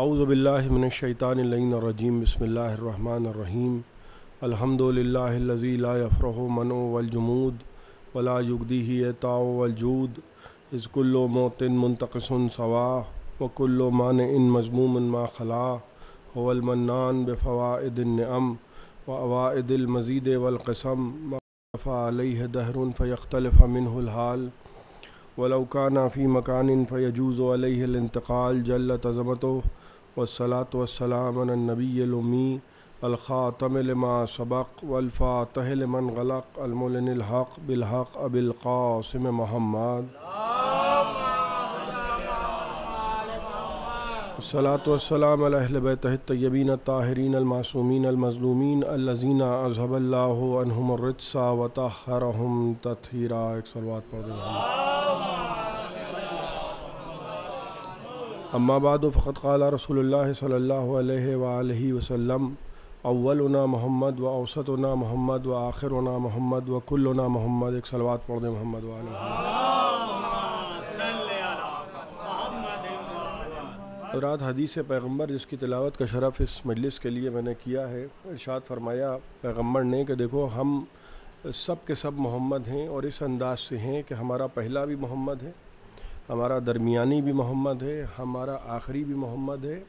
आउज़बिल्लिमिनशैतानरजीम बसमीम अलहमदिल्लाफ़रह मनो वलजमूद वला युगदी ही ताओ वलजूद इसकुल्लो मोतिन मुंतकसन सवा वकुल्लो मान इन मजमूमन मा खला होवलमन्नान बफ़वादिलम व अवादिल मज़ीद वलकसम फ़ा अलह दहरुन फ़यख्तलफ़ मिनहाल वलौकाना फ़ी मकान फ़यजूज़ जल तज़मतो वसलात वसलामनबीमी अलख़ातम लमा सबक वलफ़ातह मन गलक अलमोलनहक़ बिलहक़ अबिलक़ासम महमद सलातम तयबीन ताहरीन अलमासूमिन अलमजलूमिन अलज़ीना अजहबल्लासा वतहरहम तथीरा एक सलवा पढ़ अम्माबाद फ़त क़ाल रसोल्ला सल्ला वसम अव्वलना मोहम्मद व अवसतना मोहम्मद व आखिरना मोहम्मद व कुल्लना मोहम्मद एक सलवा पढ़ दे मोहम्मद वाल हजरात हदीस पैगम्बर जिसकी तिलावत का शरफ इस मजलिस के लिए मैंने किया है इरशाद फरमाया पैगम्बर ने कि देखो हम सब के सब मोहम्मद हैं और इस अंदाज से हैं कि हमारा पहला भी मोहम्मद है हमारा दरमियानी भी मोहम्मद है हमारा आखिरी भी मोहम्मद है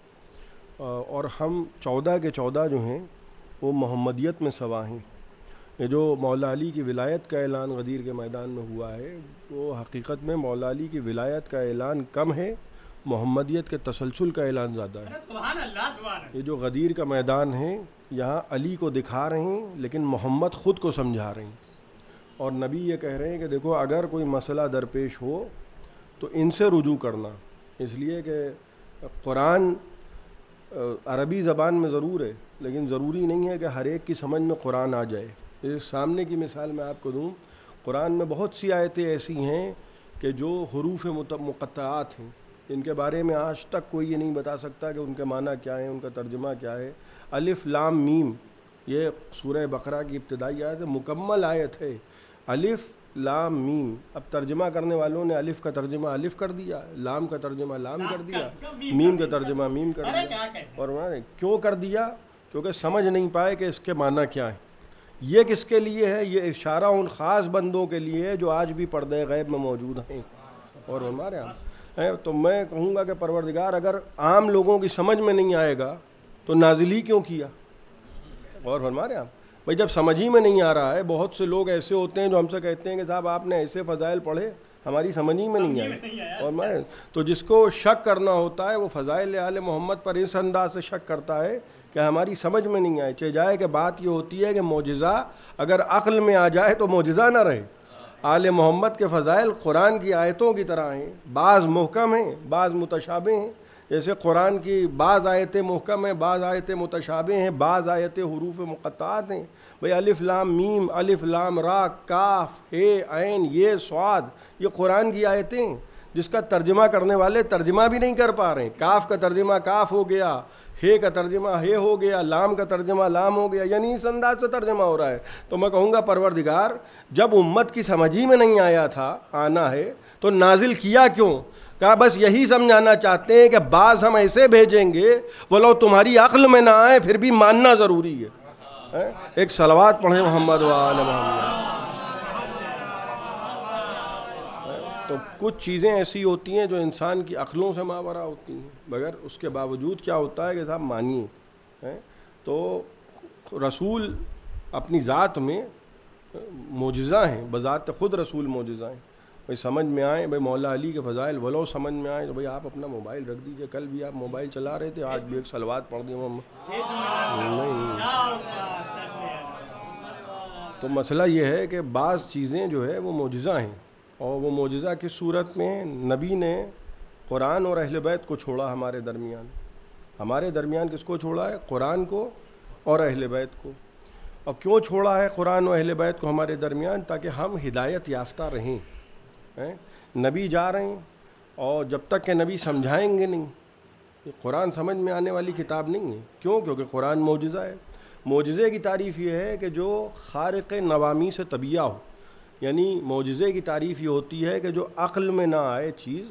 और हम चौदह के चौदह जो हैं वो मोहम्मदियत में सवा हैं ये जो मौला अली की विलायत का ऐलान गदीर के मैदान में हुआ है वो हकीकत में मौला अली की विलायत का ऐलान कम है मोहम्मदियत के तसलसल का ऐलान ज़्यादा है ये जो गदीर का मैदान है यहाँ अली को दिखा रहे हैं लेकिन मोहम्मद ख़ुद को समझा रहे हैं और नबी ये कह रहे हैं कि देखो अगर कोई मसला दरपेश हो तो इनसे रुजू करना इसलिए कि कुरान अरबी ज़बान में ज़रूर है लेकिन ज़रूरी नहीं है कि हर एक की समझ में कुरान आ जाए इस सामने की मिसाल मैं आपको दूँ कुरान में बहुत सी आयतें ऐसी हैं कि जो हरूफ मुक़ात हैं इनके बारे में आज तक कोई ये नहीं बता सकता कि उनके माना क्या है उनका तर्जमा क्या है अलिफ लाम मीम ये सूर्य बकरा की इब्तदाई आयत है मुकम्मल आयत है अलिफ लाम मीम अब तर्जमा करने वालों ने अलिफ का तर्जमा अलिफ कर दिया लाम का तर्जमा लाम कर दिया मीम का तर्जमा मीम कर दिया और उन्होंने क्यों कर दिया क्योंकि समझ नहीं पाए कि इसके माना क्या है ये किसके लिए है ये इशारा उन ख़ास बंदों के लिए है जो आज भी पर्दे गैब में मौजूद हैं और हमारे यहाँ है तो मैं कहूँगा कि परवरदिगार अगर आम लोगों की समझ में नहीं आएगा तो नाजिल ही क्यों किया और फरमा रहे आप भाई जब समझ ही में नहीं आ रहा है बहुत से लोग ऐसे होते हैं जो हमसे कहते हैं कि साहब आपने ऐसे फजाइल पढ़े हमारी समझ ही में नहीं आई और मैं तो जिसको शक करना होता है वो फ़ज़ाइल आल मोहम्मद पर इस अंदाज से शक करता है कि हमारी समझ में नहीं आए चे जाए कि बात ये होती है कि मोजा अगर अक्ल में आ जाए तो मोजा ना रहे आले मोहम्मद के फ़ज़ाइल कुरान की आयतों की तरह हैं बाज़ महकम हैं बाज़ मुतशाबे हैं जैसे कुरान की बाज़ आयतें महकम हैं बाज़ आयतें मुतशाबे हैं बाज़ आयतें हरूफ मुक़ात हैं भाई अलिफ लाम मीम अलिफ लाम रा काफ हे आन ये स्वाद ये कुरान की आयतें जिसका तर्जमा करने वाले तर्जमा भी नहीं कर पा रहे हैं काफ का तर्जमा काफ हो गया हे का तर्जमा हे हो गया लाम का तर्जमा लाम हो गया यानी इस अंदाज से तर्जमा हो रहा है तो मैं कहूँगा परवरदिगार जब उम्मत की समझ ही में नहीं आया था आना है तो नाजिल किया क्यों कहा बस यही समझाना चाहते हैं कि बाज़ हम ऐसे भेजेंगे बोलो तुम्हारी अक्ल में ना आए फिर भी मानना ज़रूरी है, एक सलवात पढ़े मोहम्मद वाल तो कुछ चीज़ें ऐसी होती हैं जो इंसान की अक्लों से मावरा होती हैं मगर उसके बावजूद क्या होता है कि साहब मानिए हैं तो रसूल अपनी ज़ात में मोजज़ा हैं बज़ात ख़ुद रसूल मोजज़ा हैं भाई समझ में आए भाई मौला अली के फ़ज़ाइल वलो समझ में आए तो भाई आप अपना मोबाइल रख दीजिए कल भी आप मोबाइल चला रहे थे आज भी एक सलवात पढ़ दी मोहम्मद नहीं तो मसला ये है कि बाज़ चीज़ें जो है वो मोजज़ा हैं और वो मोजज़ा किस सूरत में नबी ने कुरान और अहल बैत को छोड़ा हमारे दरमियान हमारे दरमियान किसको छोड़ा है कुरान को और अहल बैत को अब क्यों छोड़ा है कुरान और अहल बैत को हमारे दरमियान ताकि हम हिदायत याफ्ता रहें नबी जा रहे हैं और जब तक के नबी समझाएंगे नहीं ये कुरान समझ में आने वाली किताब नहीं है क्यों क्योंकि कुरान मोजज़ा है मोजज़े की तारीफ़ ये है कि जो खारक नवामी से तबिया हो यानी मोजज़े की तारीफ़ ये होती है कि जो अक्ल में ना आए चीज़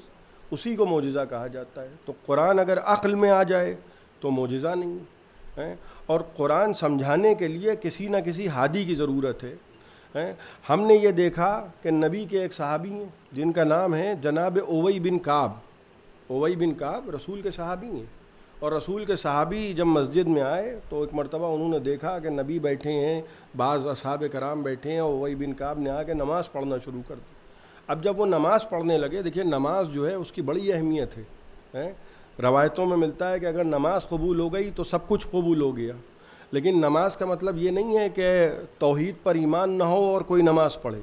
उसी को मोजज़ा कहा जाता है तो कुरान अगर अक्ल में आ जाए तो मोजा नहीं है और कुरान समझाने के लिए किसी न किसी हादी की ज़रूरत है हैं हमने ये देखा कि नबी के एक सहाबी हैं जिनका नाम है जनाब ओवई बिन काब ओवई बिन काब रसूल के सहाबी हैं और रसूल के सहाबी जब मस्जिद में आए तो एक मरतबा उन्होंने देखा कि नबी बैठे हैं बाज़ अब कराम बैठे हैं ओवई बिन काब ने आके नमाज़ पढ़ना शुरू कर दी अब जब वो नमाज़ पढ़ने लगे देखिए नमाज जो है उसकी बड़ी अहमियत है, हैं रवायतों में मिलता है कि अगर नमाज कबूल हो गई तो सब कुछ कबूल हो गया लेकिन नमाज का मतलब ये नहीं है कि तोहद पर ईमान ना हो और कोई नमाज पढ़े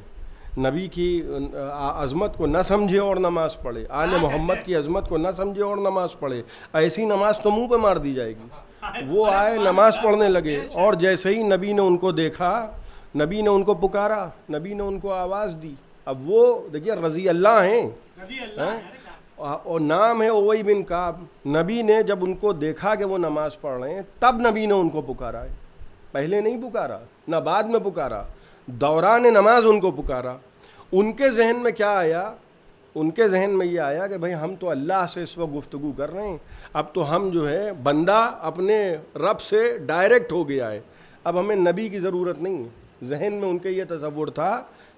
नबी की अज़मत को ना समझे और नमाज़ पढ़े आल हाँ। मोहम्मद की अज़मत को ना समझे और नमाज़ पढ़े ऐसी नमाज तो मुंह पे मार दी जाएगी वो आए नमाज पढ़ने लगे और जैसे ही नबी ने उनको देखा नबी ने उनको पुकारा नबी ने उनको आवाज़ दी अब वो देखिए रजी अल्लाह हैं है? और नाम है ओवई बिन काब नबी ने जब उनको देखा कि वो नमाज़ पढ़ रहे हैं तब नबी ने उनको पुकारा है पहले नहीं पुकारा ना बाद में पुकारा दौरान नमाज उनको पुकारा उनके जहन में क्या आया उनके जहन में ये आया कि भाई हम तो अल्लाह से इस वक्त गुफ्तगु कर रहे हैं अब तो हम जो है बंदा अपने रब से डायरेक्ट हो गया है अब हमें नबी की ज़रूरत नहीं है जहन में उनके ये तस्वुर था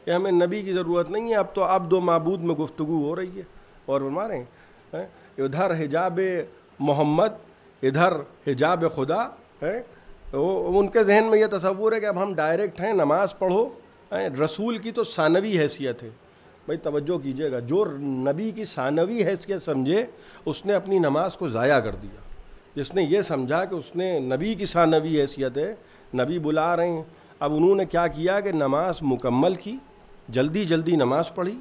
कि हमें नबी की ज़रूरत नहीं है अब तो अब दो मबूद में गुफ्तु हो रही है और फरमा रहे हैं इधर हिजाब मोहम्मद इधर हिजाब खुदा है वो उनके जहन में यह तस्वूर है कि अब हम डायरेक्ट हैं नमाज़ पढ़ो है रसूल की तो सानवी हैसियत है भाई तवज्जो कीजिएगा जो नबी की सानवी हैसियत समझे उसने अपनी नमाज को ज़ाया कर दिया जिसने ये समझा कि उसने नबी की सानवी हैसियत है नबी बुला रहे हैं अब उन्होंने क्या किया कि नमाज मुकम्मल की जल्दी जल्दी नमाज़ पढ़ी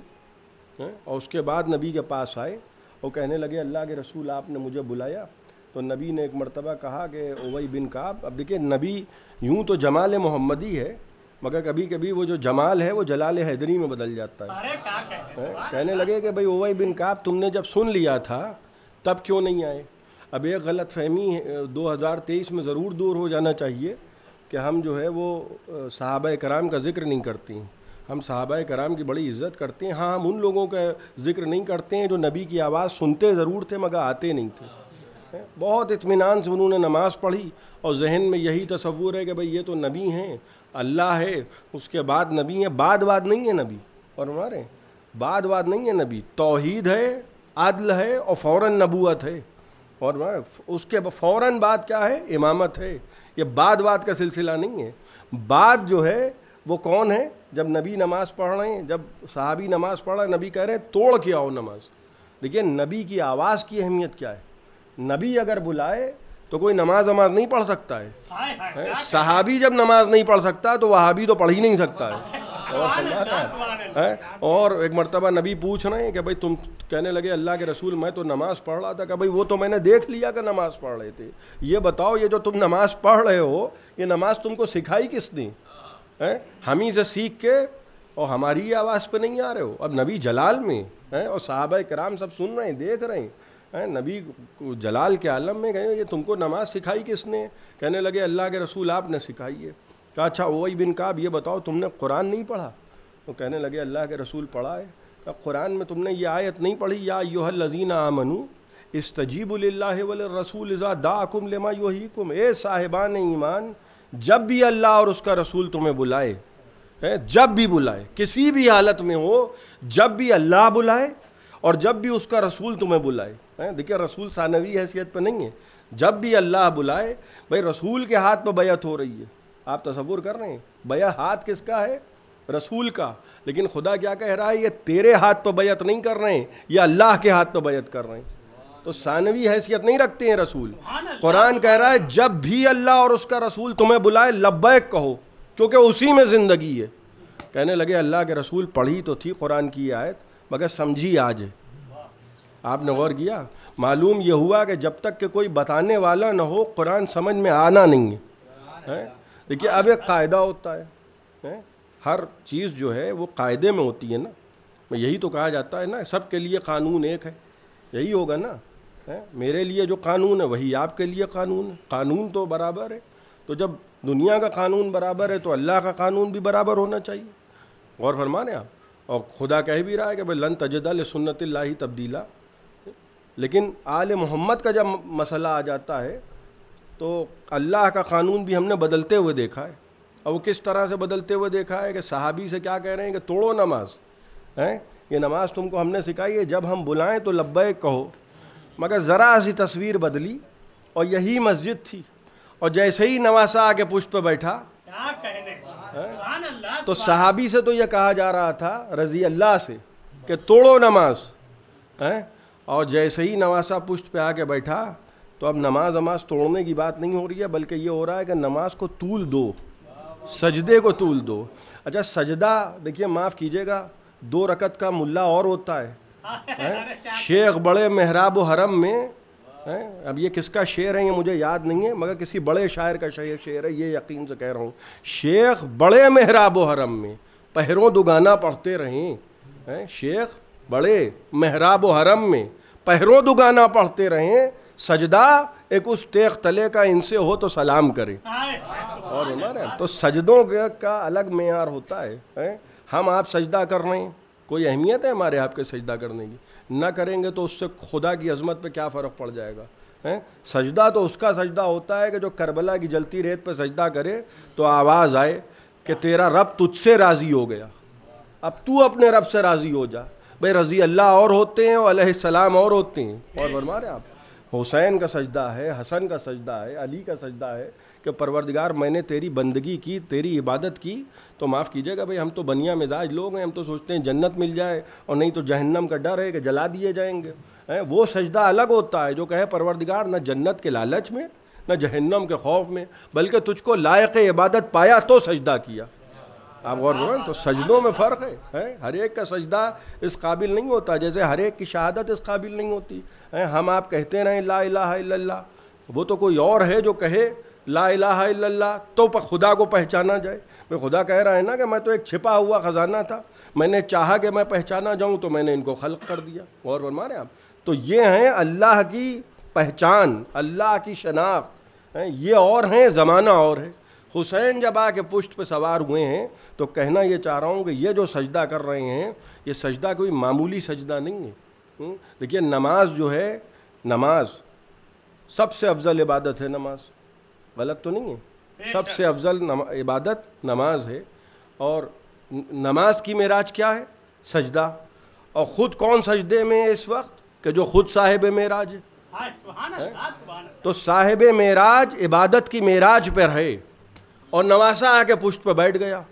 है और उसके बाद नबी के पास आए और कहने लगे अल्लाह के रसूल आपने मुझे बुलाया तो नबी ने एक मरतबा कहा कि ओवई बिन काब अब देखिए नबी यूँ तो जमाल मोहम्मदी है मगर कभी कभी वो जो जमाल है वो जलाल हैदरी में बदल जाता है, है? कहने लगे कि भाई ओवई बिन काब तुमने जब सुन लिया था तब क्यों नहीं आए अब एक गलत फहमी दो हज़ार तेईस में ज़रूर दूर हो जाना चाहिए कि हम जो है वो साहब कराम का ज़िक्र नहीं करती हम साहबा कराम की बड़ी इज्जत करते हैं हाँ हम उन लोगों का जिक्र नहीं करते हैं जो नबी की आवाज़ सुनते ज़रूर थे मगर आते नहीं थे बहुत इतमान से उन्होंने नमाज़ पढ़ी और जहन में यही तस्वूर है कि भाई ये तो नबी हैं अल्लाह है उसके बाद नबी हैं बाद बाद नहीं है नबी और हमारे बाद बाद नहीं है नबी तोहीद है आदल है और फ़ौर नबूत है और उसके फ़ौर बाद क्या है इमामत है ये बाद बाद का सिलसिला नहीं है बाद जो है वो कौन है जब नबी नमाज़ पढ़ रहे हैं जब सहाबी नमाज़ पढ़ रहे हैं नबी कह रहे हैं तोड़ के आओ नमाज देखिए नबी की आवाज़ की अहमियत क्या है नबी अगर बुलाए तो कोई नमाज वमाज़ नहीं पढ़ सकता है, साहबी सहाबी जब नमाज नहीं पढ़ सकता तो वहाबी तो पढ़ ही नहीं सकता है और है और एक मरतबा नबी पूछ रहे हैं कि भाई तुम कहने लगे अल्लाह के रसूल मैं तो नमाज़ पढ़ रहा था कि भाई वो तो मैंने देख लिया कि नमाज़ पढ़ रहे थे ये बताओ ये जो तुम नमाज़ पढ़ रहे हो ये नमाज़ तुमको सिखाई किसने हैं हम ही से सीख के और हमारी ही आवाज़ पे नहीं आ रहे हो अब नबी जलाल में हैं और साहब कराम सब सुन रहे हैं देख रहे हैं हैं नबी जलाल के आलम में गए ये तुमको नमाज़ सिखाई किसने कहने लगे अल्लाह के रसूल आपने सिखाई है कहा अच्छा ओई बिन काब ये बताओ तुमने कुरान नहीं पढ़ा तो कहने लगे अल्लाह के रसूल पढ़ा है कहा कुरान में तुमने ये आयत नहीं पढ़ी या योह लजीना इस इस्तजीबुल्ला वल रसूल इज़ा दाकुम लेमा कुम ए साहिबान ईमान जब भी अल्लाह और उसका रसूल तुम्हें बुलाए है? जब भी बुलाए किसी भी हालत में हो जब भी अल्लाह बुलाए और जब भी उसका रसूल तुम्हें बुलाए हैं देखिए रसूल सानवी हैसियत पर नहीं है जब भी अल्लाह बुलाए भाई रसूल के हाथ पर बैत हो रही है आप तस्वुर कर रहे हैं बया हाथ किसका है रसूल का लेकिन खुदा क्या कह रहा है ये तेरे हाथ पर बैत नहीं कर रहे हैं ये अल्लाह के हाथ पर बैत कर रहे हैं तो सानवी हैसियत नहीं रखते हैं रसूल कुरान कह रहा है जब भी अल्लाह और उसका रसूल तुम्हें बुलाए लब्बैक कहो क्योंकि उसी में ज़िंदगी है कहने लगे अल्लाह के रसूल पढ़ी तो थी कुरान की आयत मगर समझी आज आपने गौर किया मालूम यह हुआ कि जब तक के कोई बताने वाला ना हो कुरान समझ में आना नहीं है, है? देखिए अब एक कायदा होता है, है? हर चीज़ जो है वो कायदे में होती है ना यही तो कहा जाता है ना सब के लिए कानून एक है यही होगा ना है मेरे लिए जो कानून है वही आपके लिए कानून है कानून तो बराबर है तो जब दुनिया का कानून बराबर है तो अल्लाह का कानून भी बराबर होना चाहिए गौर फरमाने आप और खुदा कह भी रहा है कि भाई लन तजदा सुन्नत लाही तब्दीला लेकिन आल मोहम्मद का जब मसला आ जाता है तो अल्लाह का कानून भी हमने बदलते हुए देखा है और वो किस तरह से बदलते हुए देखा है कि सहाबी से क्या कह रहे हैं कि तोड़ो नमाज हैं ये नमाज़ तुमको हमने सिखाई है जब हम बुलाएं तो लब्बैक कहो मगर ज़रा सी तस्वीर बदली और यही मस्जिद थी और जैसे ही नवासा आके पुष्प पे बैठा हाँ? तो सहाबी से तो यह कहा जा रहा था रजी अल्लाह से कि तोड़ो नमाज है हाँ? और जैसे ही नवासा पुष्ट पे आके बैठा तो अब नमाज नमाज तोड़ने की बात नहीं हो रही है बल्कि ये हो रहा है कि नमाज को तूल दो सजदे को तूल दो अच्छा सजदा देखिए माफ़ कीजिएगा दो रकत का मुल्ला और होता है शेख बड़े मेहराब हरम में है? अब ये किसका शेर है ये मुझे याद नहीं है मगर किसी बड़े शायर का शेर शेर है ये यकीन से कह रहा हूँ शेख बड़े मेहराब हरम में पहरों दुगाना पढ़ते रहें हैं शेख बड़े मेहराब हरम में पहरों दुगाना पढ़ते रहें सजदा एक उस तेख तले का इनसे हो तो सलाम करे और उमर है तो सजदों का अलग मैार होता है, है? हम आप सजदा कर रहे हैं कोई अहमियत है हमारे आपके सजदा करने की ना करेंगे तो उससे खुदा की अजमत पे क्या फ़र्क पड़ जाएगा हैं सजदा तो उसका सजदा होता है कि जो करबला की जलती रेत पर सजदा करे तो आवाज़ आए कि तेरा रब तुझसे राज़ी हो गया अब तू अपने रब से राज़ी हो जा भाई रज़ी अल्लाह और होते हैं और सलाम और होते हैं और फरमा रहे आप हुसैन का सजदा है हसन का सजदा है अली का सजदा है कि परवरदिगार मैंने तेरी बंदगी की तेरी इबादत की तो माफ़ कीजिएगा भाई हम तो बनिया मिजाज लोग हैं हम तो सोचते हैं जन्नत मिल जाए और नहीं तो जहन्नम का डर है कि जला दिए जाएंगे हैं वो सजदा अलग होता है जो कहे परवरदिगार ना जन्नत के लालच में ना जहन्नम के खौफ में बल्कि तुझको लायक इबादत पाया तो सजदा किया आप गौर करो तो सजदों में फ़र्क है, है हर एक का सजदा इस काबिल नहीं होता जैसे हर एक की शहादत इस काबिल नहीं होती है हम आप कहते रहें ला इलाहा इल्लल्लाह वो तो कोई और है जो कहे ला इलाहा इल्लल्लाह तो पर खुदा को पहचाना जाए मैं खुदा कह रहा है ना कि मैं तो एक छिपा हुआ ख़जाना था मैंने चाहा कि मैं पहचाना जाऊँ तो मैंने इनको खल्क कर दिया गौर फरमा रहे आप तो ये हैं अल्लाह की पहचान अल्लाह की शनाख्त ये और हैं ज़माना और है हुसैन जब आके पुष्ट पर सवार हुए हैं तो कहना ये चाह रहा हूँ कि ये जो सजदा कर रहे हैं ये सजदा कोई मामूली सजदा नहीं है हम्म? देखिए नमाज जो है नमाज सबसे अफजल इबादत है नमाज गलत तो नहीं है सबसे अफजल नमा, इबादत नमाज है और नमाज की मेराज क्या है सजदा और ख़ुद कौन सजदे में है इस वक्त कि जो खुद साहिब मेराज है हाँ, तो साहिब मेराज इबादत की मेराज पर है और नवासा आके पुष्ट पर बैठ गया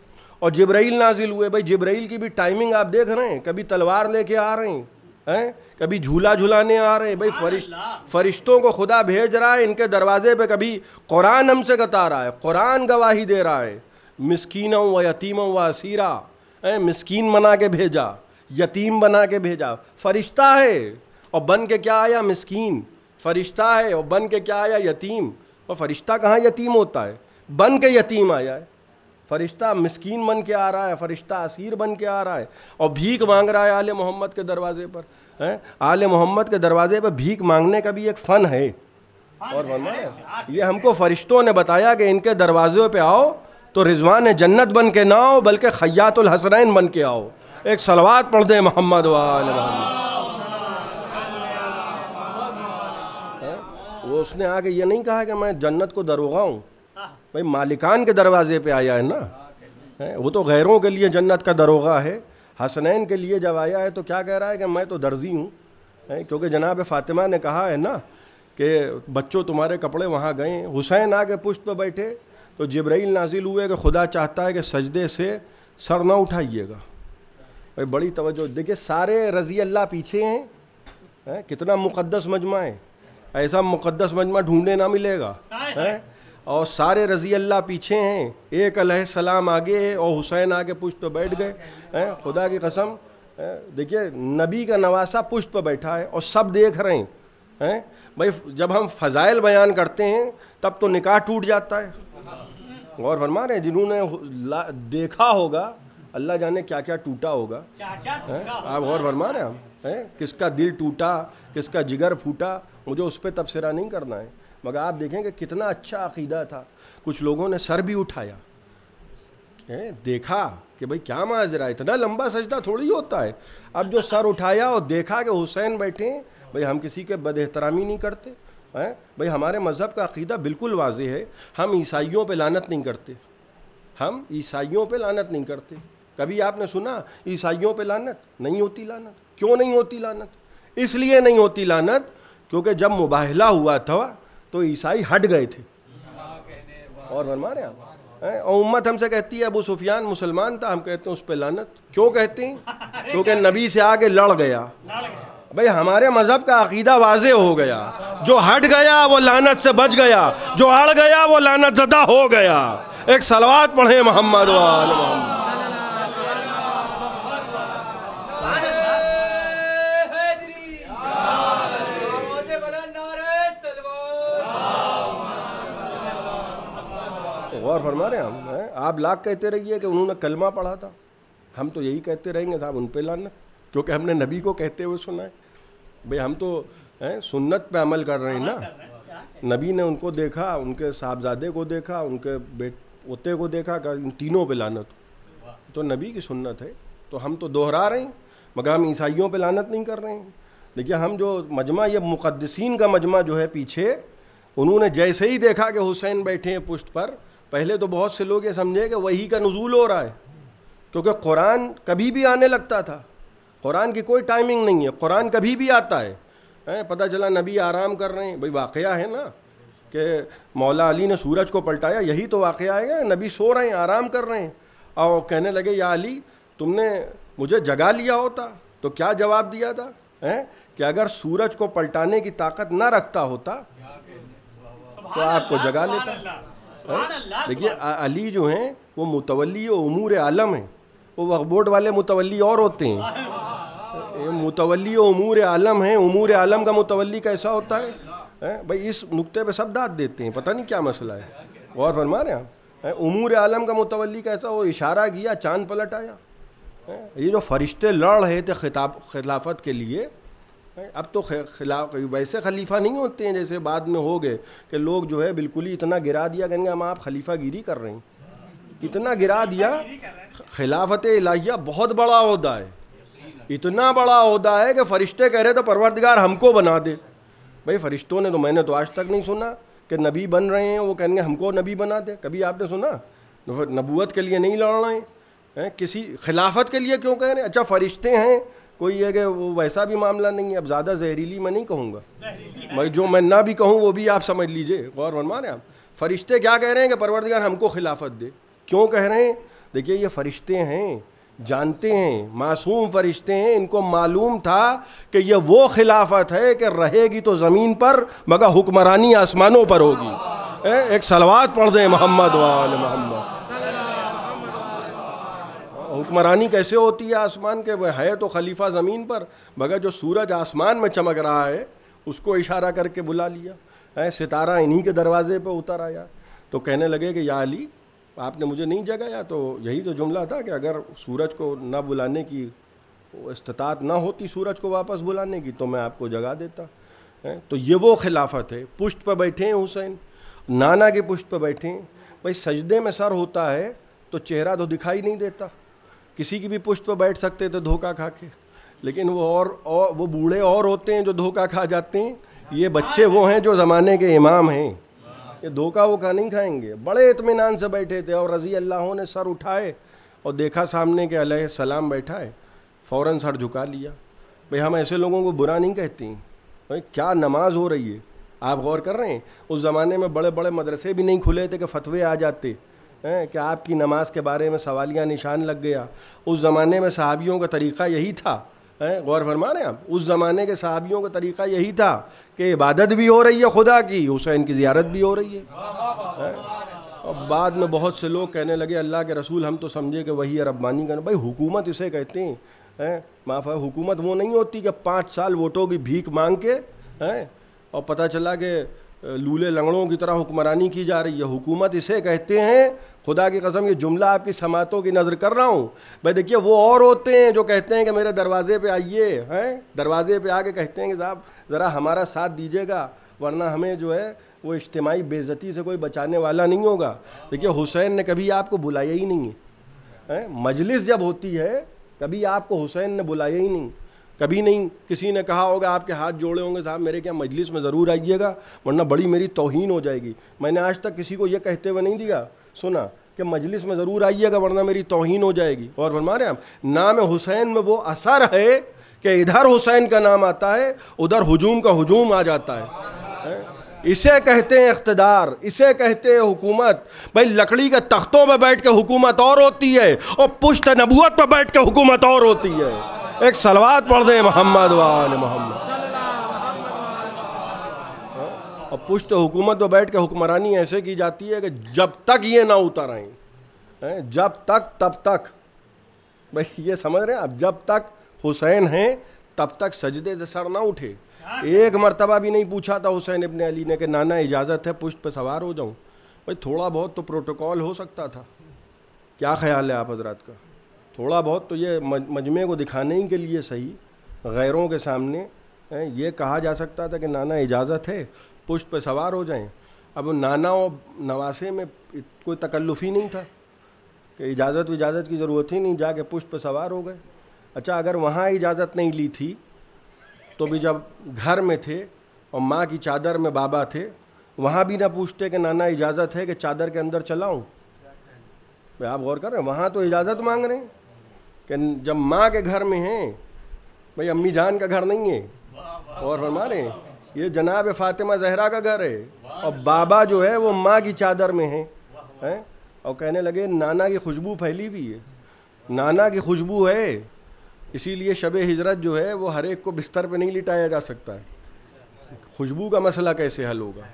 और जब्राइल नाजिल हुए भाई जब्राइल की भी टाइमिंग आप देख रहे हैं कभी तलवार लेके आ रहे हैं हैं कभी झूला झुलाने आ रहे हैं भाई हाँ, फरिश फरिश्तों को खुदा भेज रहा है इनके दरवाजे पे कभी कुरान हमसे कता रहा है कुरान गवाही दे रहा है मिसकीनों व यतीमों व असीरा हैं मिसकीन बना के भेजा यतीम बना के भेजा फरिश्ता है और बन के क्या आया मिसकीन फरिश्ता है और बन के क्या आया यतीम और फरिश्ता कहाँ यतीम होता है बन के यतीम आया है फरिश्ता मिस्कीन बन के आ रहा है फरिश्ता असीर बन के आ रहा है और भीख मांग रहा है आले मोहम्मद के दरवाजे पर है आले मोहम्मद के दरवाजे पर भीख मांगने का भी एक फ़न है और फरमाया ये हमको फरिश्तों ने बताया कि इनके दरवाजे पे आओ तो रिजवान जन्नत बन के ना आओ बल्कि खयातुल हसनैन बन के आओ एक सलवात पढ़ दे मोहम्मद वाल वो उसने आगे ये नहीं कहा कि मैं जन्नत को दरोगा हूँ भाई मालिकान के दरवाजे पे आया है ना है वो तो गैरों के लिए जन्नत का दरोगा है हसनैन के लिए जब आया है तो क्या कह रहा है कि मैं तो दर्जी हूँ क्योंकि जनाब फ़ातिमा ने कहा है ना कि बच्चों तुम्हारे कपड़े वहाँ गए हुसैन आके पुष्ट पर बैठे तो जब्राइल नाजिल हुए कि खुदा चाहता है कि सजदे से सर ना उठाइएगा भाई बड़ी तवज्जो देखिए सारे रज़ी अल्लाह पीछे हैं है? कितना मुक़दस मजमा है ऐसा मुक़द्दस मजमा ढूंढने ना मिलेगा है और सारे रज़ी अल्लाह पीछे हैं एक सलाम आगे है और हुसैन आगे पुष्ट पर बैठ गए हैं खुदा की कसम देखिए नबी का नवासा पुष्ट पर बैठा है और सब देख रहे हैं हैं भाई जब हम फ़जाइल बयान करते हैं तब तो निकाह टूट जाता है गौर फरमा रहे हैं जिन्होंने देखा होगा अल्लाह जाने क्या क्या टूटा होगा आप गौर फरमा रहे हैं हम हैं किसका दिल टूटा किसका जिगर फूटा मुझे उस पर तबसरा नहीं करना है मगर आप देखें कि कितना अच्छा अकीदा था कुछ लोगों ने सर भी उठाया है देखा कि भाई क्या माजरा इतना लंबा सजदा थोड़ी होता है अब जो सर उठाया और देखा कि हुसैन बैठे हैं भाई हम किसी के बदहतरामी नहीं करते हैं भाई हमारे मज़हब का अकीदा बिल्कुल वाज है हम ईसाइयों पे लानत नहीं करते हम ईसाइयों पे लानत नहीं करते कभी आपने सुना ईसाइयों पे लानत नहीं होती लानत क्यों नहीं होती लानत इसलिए नहीं होती लानत क्योंकि जब मुबाहला हुआ था तो ईसाई हट गए थे और फरमा रहे हैं और उम्मत हमसे कहती है अबू सुफियान मुसलमान था हम कहते हैं उस पर लानत क्यों कहते हैं क्योंकि नबी से आगे लड़ गया भाई हमारे मज़हब का अकीदा वाज हो गया जो हट गया वो लानत से बच गया जो अड़ गया वो लानत ज़दा हो गया एक सलवाद पढ़े मोहम्मद वाल मोहम्मद और फरमा रहे हम है? आप लाख कहते रहिए कि उन्होंने कलमा पढ़ा था हम तो यही कहते रहेंगे साहब उन पर लाना क्योंकि हमने नबी को कहते हुए सुना है भाई हम तो है सुन्नत पे अमल कर रहे हैं ना नबी ने उनको देखा उनके साहबजादे को देखा उनके बेट पोते को देखा कर इन तीनों पे लानत तो नबी की सुन्नत है तो हम तो दोहरा रहे हैं मगर हम ईसाइयों पे लानत नहीं कर रहे हैं देखिए हम जो मजमा ये मुकदसिन का मजमा जो है पीछे उन्होंने जैसे ही देखा कि हुसैन बैठे हैं पुष्ट पर पहले तो बहुत से लोग ये समझे कि वही का नज़ूल हो रहा है क्योंकि कुरान कभी भी आने लगता था कुरान की कोई टाइमिंग नहीं है कुरान कभी भी आता है हैं पता चला नबी आराम कर रहे हैं भाई वाक़ है ना कि मौला अली ने सूरज को पलटाया यही तो वाक़ है नबी सो रहे हैं आराम कर रहे हैं और कहने लगे या अली तुमने मुझे जगा लिया होता तो क्या जवाब दिया था ए कि अगर सूरज को पलटाने की ताकत ना रखता होता तो आपको जगा लेता हाँ। देखिए अली जो हैं वो मुतवली उमूर आलम हैं वो वक्फ वाले मुतवली और होते हैं मुतवली उमूर आलम हैं उमूर आलम का मुतवली कैसा होता है, भाई इस नुक्ते पे सब दाद देते हैं पता नहीं क्या मसला है और फरमा रहे आप उमूर आलम का मुतवली कैसा वो इशारा किया चांद पलट आया ये जो फरिश्ते लड़ रहे थे खिताब खिलाफत के लिए अब तो खिलाफ वैसे खलीफा नहीं होते हैं जैसे बाद में हो गए कि लोग जो है बिल्कुल ही इतना गिरा दिया कहेंगे हम आप खलीफा गिरी कर रहे हैं इतना गिरा दिया खिलाफत इलाहिया बहुत बड़ा होता है इतना बड़ा होता है कि फरिश्ते कह रहे तो परवरदिगार हमको बना दे भाई फरिश्तों ने तो मैंने तो आज तक नहीं सुना कि नबी बन रहे हैं वो कहेंगे हमको नबी बना दे कभी आपने सुना नबूत के लिए नहीं लड़ रहे हैं किसी खिलाफत के लिए क्यों कह रहे हैं अच्छा फरिश्ते हैं कोई है कि वो वैसा भी मामला नहीं है अब ज़्यादा जहरीली मैं नहीं कहूँगा भाई जो मैं ना भी कहूँ वो भी आप समझ लीजिए गौर वनमा आप फरिश्ते क्या कह रहे हैं कि परवरदगार हमको खिलाफत दे क्यों कह रहे हैं देखिए ये फरिश्ते हैं जानते हैं मासूम फरिश्ते हैं इनको मालूम था कि यह वो खिलाफत है कि रहेगी तो ज़मीन पर मगर हुक्मरानी आसमानों पर होगी एक सलवाद पढ़ दें मोहम्मद वाल मोहम्मद हुक्मरानी कैसे होती है आसमान के वह है तो खलीफा ज़मीन पर मगर जो सूरज आसमान में चमक रहा है उसको इशारा करके बुला लिया है सितारा इन्हीं के दरवाजे पर उतर आया तो कहने लगे कि या अली आपने मुझे नहीं जगाया तो यही तो जुमला था कि अगर सूरज को ना बुलाने की इस्तात ना होती सूरज को वापस बुलाने की तो मैं आपको जगा देता है तो ये वो खिलाफत है पुष्ट पर बैठे हैं हुसैन नाना के पुष्ट पर बैठे हैं भाई सजदे में सर होता है तो चेहरा तो दिखाई नहीं देता किसी की भी पुष्ट पर बैठ सकते थे तो धोखा खा के लेकिन वो और, और वो बूढ़े और होते हैं जो धोखा खा जाते हैं ये बच्चे वो हैं जो ज़माने के इमाम हैं ये धोखा वो खा नहीं खाएंगे बड़े इतमान से बैठे थे और रज़ी अल्लाहों ने सर उठाए और देखा सामने के अलह सलाम बैठा है फ़ौर सर झुका लिया भाई हम ऐसे लोगों को बुरा नहीं कहती भाई क्या नमाज हो रही है आप गौर कर रहे हैं उस ज़माने में बड़े बड़े मदरसे भी नहीं खुले थे कि फतवे आ जाते हैं कि आपकी नमाज के बारे में सवालिया निशान लग गया उस ज़माने में सहाबियों का तरीक़ा यही था हैं गौर फरमा रहे हैं आप उस ज़माने के सहाबियों का तरीक़ा यही था कि इबादत भी हो रही है खुदा की हुसैन की जियारत भी हो रही है और बाद में बहुत से लोग कहने लगे अल्लाह के रसूल हम तो समझे कि वही रब्बानी करना भाई हुकूमत इसे कहते हैं हैं माफ़ है हुकूमत वो नहीं होती कि पाँच साल वोटों की भीख मांग के हैं और पता चला कि लूले लंगड़ों की तरह हुक्मरानी की जा रही है हुकूमत इसे कहते हैं खुदा की कसम ये जुमला आपकी समातों की नज़र कर रहा हूँ भाई देखिए वो और होते हैं जो कहते हैं कि मेरे दरवाजे पे आइए हैं दरवाजे पे आके कहते हैं कि साहब ज़रा हमारा साथ दीजिएगा वरना हमें जो है वो इज्तमाही बेज़ती से कोई बचाने वाला नहीं होगा देखिए हुसैन ने कभी आपको बुलाया ही नहीं है मजलिस जब होती है कभी आपको हुसैन ने बुलाया ही नहीं कभी नहीं किसी ने कहा होगा आपके हाथ जोड़े होंगे साहब मेरे क्या मजलिस में ज़रूर आइएगा वरना बड़ी मेरी तोहन हो जाएगी मैंने आज तक किसी को ये कहते हुए नहीं दिया सुना कि मजलिस में ज़रूर आइएगा वरना मेरी तोहन हो जाएगी और फरमा रहे हम नाम हुसैन में वो असर है कि इधर हुसैन का नाम आता है उधर हजूम का हजूम आ जाता है, है? इसे कहते हैं इकतदार इसे कहते हैं हुकूमत भाई लकड़ी के तख्तों पर बैठ के हुकूमत और होती है और पुश्त नबूत पर बैठ के हुकूमत और होती है एक सलवात पढ़ दे मोहम्मद वाल मोहम्मद हाँ? अब पुष्ट हुकूमत तो बैठ के हुक्मरानी ऐसे की जाती है कि जब तक ये ना उतर आए जब तक तब तक भाई ये समझ रहे हैं अब जब तक हुसैन हैं तब तक सजदे से सर ना उठे एक मरतबा भी नहीं पूछा था हुसैन इबन अली ने कि नाना इजाज़त है पुष्ट पर सवार हो जाऊँ भाई थोड़ा बहुत तो प्रोटोकॉल हो सकता था क्या ख्याल है आप हजरात का थोड़ा बहुत तो ये मजमे को दिखाने ही के लिए सही गैरों के सामने ये कहा जा सकता था कि नाना इजाज़त है पुष्ट पर सवार हो जाएं अब नाना और नवासे में कोई तकल्लुफ़ ही नहीं था कि इजाज़त इजाज़त की ज़रूरत ही नहीं जाके पुष्ट पर सवार हो गए अच्छा अगर वहाँ इजाज़त नहीं ली थी तो भी जब घर में थे और माँ की चादर में बाबा थे वहाँ भी ना पूछते कि नाना इजाज़त है कि चादर के अंदर चलाऊँ आप गौर कर रहे हैं वहाँ तो इजाज़त मांग रहे हैं कि जब माँ के घर में हैं भाई अम्मी जान का घर नहीं है और फरमा रहे ये जनाब फातिमा जहरा का घर है और बाबा जो है वो माँ की चादर में है हैं और कहने लगे नाना की खुशबू फैली हुई है नाना की खुशबू है इसीलिए शब हिजरत जो है वो हर एक को बिस्तर पे नहीं लिटाया जा सकता है खुशबू का मसला कैसे हल होगा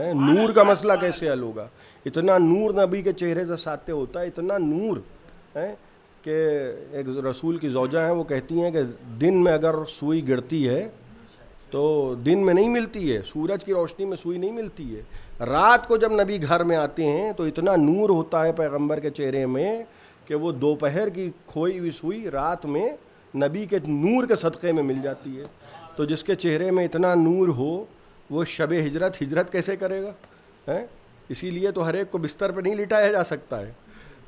है नूर का मसला कैसे हल होगा इतना नूर नबी के चेहरे से साते होता है इतना नूर है कि एक रसूल की जोजा हैं वो कहती हैं कि दिन में अगर सुई गिरती है तो दिन में नहीं मिलती है सूरज की रोशनी में सुई नहीं मिलती है रात को जब नबी घर में आते हैं तो इतना नूर होता है पैगंबर के चेहरे में कि वो दोपहर की खोई हुई सुई रात में नबी के नूर के सदक़े में मिल जाती है तो जिसके चेहरे में इतना नूर हो वो शब हिजरत हिजरत कैसे करेगा हैं इसीलिए तो हर एक को बिस्तर पर नहीं लिटाया जा सकता है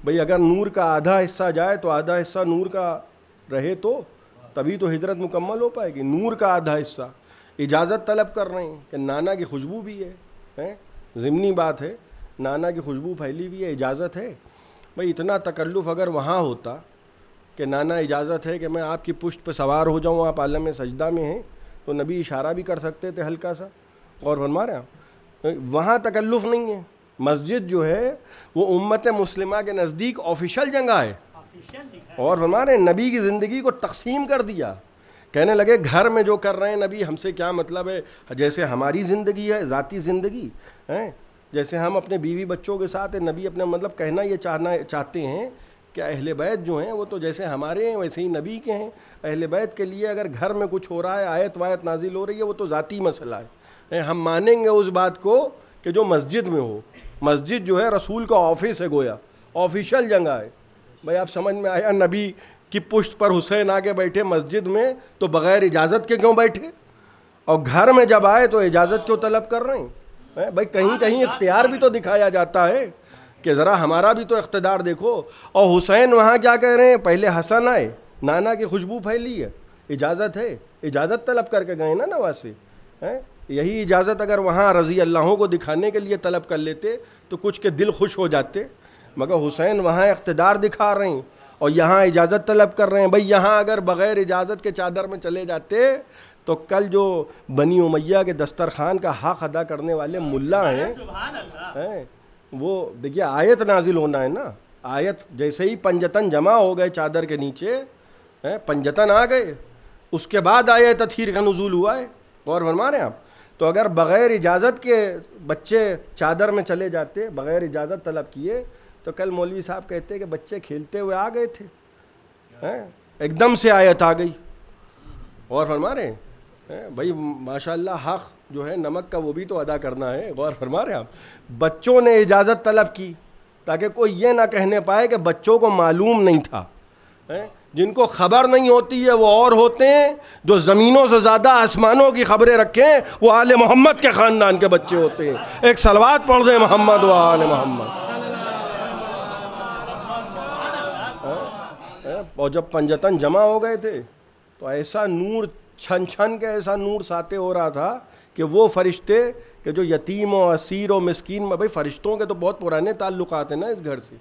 भाई अगर नूर का आधा हिस्सा जाए तो आधा हिस्सा नूर का रहे तो तभी तो हिजरत मुकम्मल हो पाएगी नूर का आधा हिस्सा इजाज़त तलब कर रहे हैं कि नाना की खुशबू भी है हैं ज़िमनी बात है नाना की खुशबू फैली हुई है इजाज़त है भाई इतना तकल्लुफ़ अगर वहाँ होता कि नाना इजाज़त है कि मैं आपकी पुष्ट पर सवार हो जाऊँ आप आलम सजदा में हैं तो नबी इशारा भी कर सकते थे हल्का सा और फरमा रहे हैं वहाँ तकल्लुफ़ नहीं है मस्जिद जो है वो उम्मत मुस्लिमा के नज़दीक ऑफिशियल जगह है और हमारे नबी की ज़िंदगी को तकसीम कर दिया कहने लगे घर में जो कर रहे हैं नबी हमसे क्या मतलब है जैसे हमारी ज़िंदगी है ज़ाती ज़िंदगी हैं जैसे हम अपने बीवी बच्चों के साथ नबी अपना मतलब कहना ये चाहना चाहते हैं कि अहल बैत जो हैं वो तो जैसे हमारे हैं वैसे ही नबी के हैं अहल बैत के लिए अगर घर में कुछ हो रहा है आयत वायत नाजिल हो रही है वो तो ज़ाती मसला है हम मानेंगे उस बात को कि जो मस्जिद में हो मस्जिद जो है रसूल का ऑफिस है गोया ऑफिशियल जगह है भाई आप समझ में आया नबी की पुश्त पर हुसैन आके बैठे मस्जिद में तो बग़ैर इजाज़त के क्यों बैठे और घर में जब आए तो इजाज़त क्यों तलब कर रहे हैं भाई कहीं कहीं इख्तियार भी तो दिखाया जाता है कि ज़रा हमारा भी तो इकतदार देखो और हुसैन वहाँ क्या कह रहे हैं पहले हसन आए नाना की खुशबू फैली है इजाज़त है इजाज़त तलब करके गए ना नवाज से हैं यही इजाज़त अगर वहाँ रज़ी अल्लाहों को दिखाने के लिए तलब कर लेते तो कुछ के दिल खुश हो जाते मगर हुसैन वहाँ इकतदार दिखा रहे हैं और यहाँ इजाज़त तलब कर रहे हैं भाई यहाँ अगर बग़ैर इजाज़त के चादर में चले जाते तो कल जो बनी उमैया के दस्तरखान का हक अदा करने वाले मुल्ला हैं हैं वो देखिए आयत नाजिल होना है ना आयत जैसे ही पंजतन जमा हो गए चादर के नीचे हैं पंजतन आ गए उसके बाद आयत अथीर का नजूल हुआ है गौर फरमा रहे हैं आप तो अगर बग़ैर इजाज़त के बच्चे चादर में चले जाते बग़ैर इजाज़त तलब किए तो कल मौलवी साहब कहते कि बच्चे खेलते हुए आ गए थे हैं एकदम से आयत आ गई गौर फरमा रहे हैं भाई माशाल्लाह हक जो है नमक का वो भी तो अदा करना है गौर फरमा रहे आप बच्चों ने इजाज़त तलब की ताकि कोई ये ना कहने पाए कि बच्चों को मालूम नहीं था हैं जिनको ख़बर नहीं होती है वो और होते हैं जो ज़मीनों से ज़्यादा आसमानों की ख़बरें रखें वो आल मोहम्मद के ख़ानदान के बच्चे होते हैं एक सलवा पढ़ दें मोहम्मद व आल मोहम्मद हाँ? हाँ? और जब पंजतन जमा हो गए थे तो ऐसा नूर छन छन के ऐसा नूर साते हो रहा था कि वो फरिश्ते कि जो यतीम और असीर और मस्किन में भाई फरिश्तों के तो बहुत पुराने ताल्लुक़ हैं ना इस घर से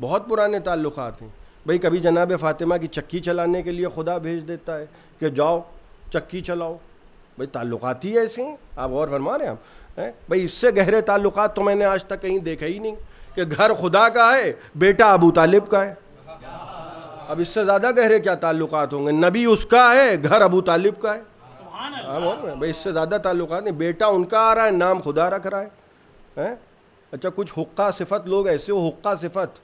बहुत पुराने ताल्लुक़ हैं भाई कभी जनाब फ़ातिमा की चक्की चलाने के लिए खुदा भेज देता है कि जाओ चक्की चलाओ भाई ताल्लुकात ही ऐसे हैं आप और फरमा रहे हैं आप हैं भाई इससे गहरे ताल्लुक तो मैंने आज तक कहीं देखा ही नहीं कि घर खुदा का है बेटा अबू तालिब का है अब इससे ज़्यादा गहरे क्या ताल्लुक होंगे नबी उसका है घर अबू तालिब का है हाँ और भाई इससे ज़्यादा ताल्लुक नहीं बेटा उनका आ रहा है नाम खुदा रख रहा है ए अच्छा कुछ हुक्का सिफत लोग ऐसे हो हुक्का सिफत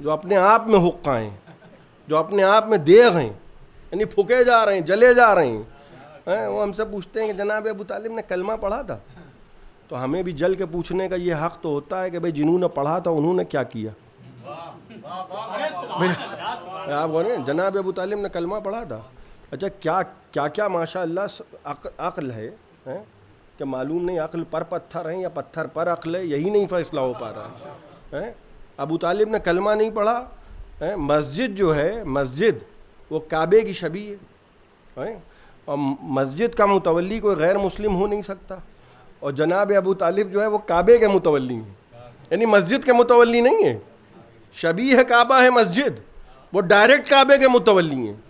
जो अपने आप में हुक्का हैं जो अपने आप में देग हैं यानी फूके जा रहे हैं जले जा रहे हैं है? वो हमसे पूछते हैं कि जनाब अबू तालिब ने कलमा पढ़ा था तो हमें भी जल के पूछने का ये हक तो होता है कि भाई जिन्होंने पढ़ा था उन्होंने क्या किया आप बोल रहे जनाब अबू तालिब ने कलमा पढ़ा था अच्छा क्या क्या क्या माशा अकल है, है क्या मालूम नहीं अक्ल पर पत्थर है या पत्थर पर अक्ल है यही नहीं फैसला हो पा रहा है अबू तालिब ने कलमा नहीं पढ़ा है? मस्जिद जो है मस्जिद वो काबे की शबी है, है? और मस्जिद का मुतवली कोई गैर मुस्लिम हो नहीं सकता और जनाब अबू तालिब जो है वो काबे के मुतवली हैं यानी मस्जिद के मुतवली नहीं है शबी है काबा है मस्जिद वो डायरेक्ट काबे के मुतवली हैं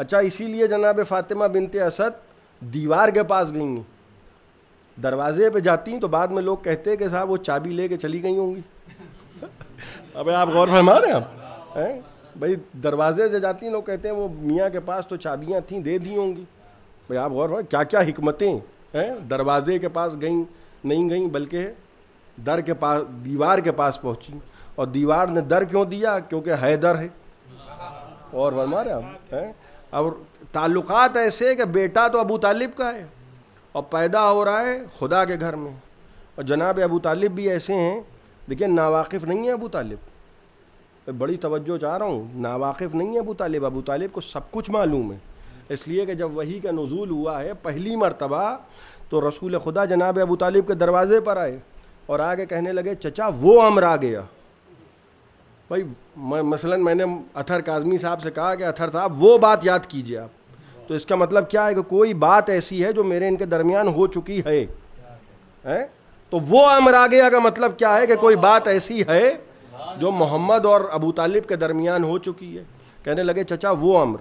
अच्छा इसीलिए जनाब फ़ातिमा बिनते असद दीवार के पास गई हैं दरवाजे पे जाती तो बाद में लोग कहते हैं कि साहब वो चाबी लेके चली गई होंगी अबे आप गौर फरमा रहे हैं आप हैं भाई दरवाजे से जाती हैं लोग कहते हैं वो मियाँ के पास तो चाबियाँ थी दे दी होंगी भाई आप गौर क्या क्या हमतें हैं दरवाजे के पास गई नहीं गई बल्कि दर के पास दीवार के पास पहुंची और दीवार ने दर क्यों दिया क्योंकि है दर है और फरमा रहे आप हैं और ताल्लुकात ऐसे कि बेटा तो अबू तालिब का है और पैदा हो रहा है खुदा के घर में और जनाब अबू तालिब भी ऐसे हैं देखिए नावाकिफ़ नहीं है अबू तालिब बड़ी तवज्जो चाह रहा हूँ नावाकिफ़ नहीं है अबू तालिब अबू तालिब को सब कुछ मालूम है इसलिए कि जब वही का नज़ूल हुआ है पहली मरतबा तो रसूल खुदा जनाब अबू तालिब के दरवाज़े पर आए और आगे कहने लगे चचा वो अमर आ गया भाई मैं मसलन मैंने अथर काजमी साहब से कहा कि अथर साहब वो बात याद कीजिए आप तो इसका मतलब क्या है कि कोई बात ऐसी है जो मेरे इनके दरमियान हो चुकी है है? तो वो गया का मतलब क्या है कि कोई बात ऐसी है जो मोहम्मद और अबू तालिब के दरमियान हो चुकी है कहने लगे चचा वो अम्र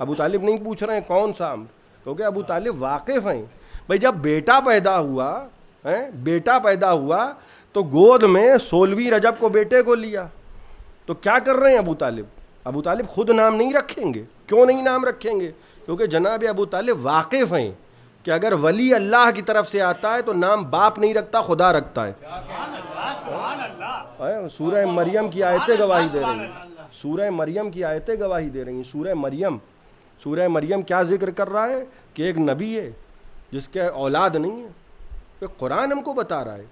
अबू तालिब नहीं पूछ रहे हैं कौन सा अम्र तो क्योंकि अबू तालिब वाकिफ़ हैं भाई जब बेटा पैदा हुआ है बेटा पैदा हुआ तो गोद में सोलहवीं रजब को बेटे को लिया तो क्या कर रहे हैं अबू तालिब अबू तालिब खुद नाम नहीं रखेंगे क्यों नहीं नाम रखेंगे क्योंकि जनाब अबू तालिब वाकिफ़ हैं कि अगर वली अल्लाह की तरफ से आता है तो नाम बाप नहीं रखता खुदा रखता है सूरह मरियम की आयतें गवाही दे रही हैं सूरह मरियम की आयतें गवाही दे रही हैं सूरह मरियम सूरह मरियम क्या जिक्र कर रहा है कि एक नबी है जिसके औलाद नहीं है तो कुरान हमको बता रहा है